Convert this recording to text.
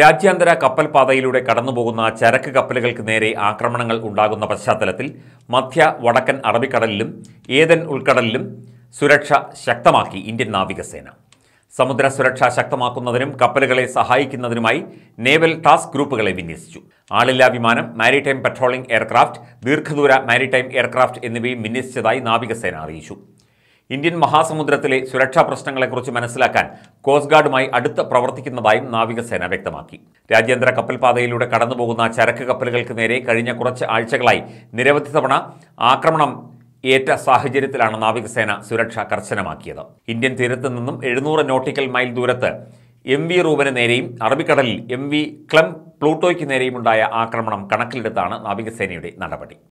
രാജ്യാന്തര കപ്പൽപാതയിലൂടെ കടന്നുപോകുന്ന ചരക്ക് കപ്പലുകൾക്ക് നേരെ ആക്രമണങ്ങൾ ഉണ്ടാകുന്ന പശ്ചാത്തലത്തിൽ മധ്യ വടക്കൻ അറബിക്കടലിലും ഏതൻ ഉൾക്കടലിലും സുരക്ഷ ശക്തമാക്കി ഇന്ത്യൻ നാവികസേന സമുദ്ര സുരക്ഷ ശക്തമാക്കുന്നതിനും കപ്പലുകളെ സഹായിക്കുന്നതിനുമായി നേവൽ ടാസ്ക് ഗ്രൂപ്പുകളെ വിന്യസിച്ചു ആളില്ലാ വിമാനം മാരിടൈം പട്രോളിംഗ് എയർക്രാഫ്റ്റ് ദീർഘദൂര മാരിടൈം എയർക്രാഫ്റ്റ് എന്നിവയും വിന്യസിച്ചതായി നാവികസേന അറിയിച്ചു ഇന്ത്യൻ മഹാസമുദ്രത്തിലെ സുരക്ഷാ പ്രശ്നങ്ങളെക്കുറിച്ച് മനസ്സിലാക്കാൻ കോസ്റ്റ് ഗാർഡുമായി അടുത്ത് പ്രവർത്തിക്കുന്നതായും നാവികസേന വ്യക്തമാക്കി രാജ്യാന്തര കപ്പൽപാതയിലൂടെ കടന്നുപോകുന്ന ചരക്ക് കപ്പലുകൾക്ക് നേരെ കഴിഞ്ഞ കുറച്ച് ആഴ്ചകളായി നിരവധി തവണ ആക്രമണം ഏറ്റ സാഹചര്യത്തിലാണ് നാവികസേന സുരക്ഷ കർശനമാക്കിയത് ഇന്ത്യൻ തീരത്ത് നിന്നും എഴുന്നൂറ് നോട്ടിക്കൽ മൈൽ ദൂരത്ത് എം വി റൂബന് നേരെയും അറബിക്കടലിൽ എം വി ക്ലം പ്ലൂട്ടോയ്ക്ക് നേരെയുമുണ്ടായ ആക്രമണം കണക്കിലെടുത്താണ് നാവികസേനയുടെ നടപടി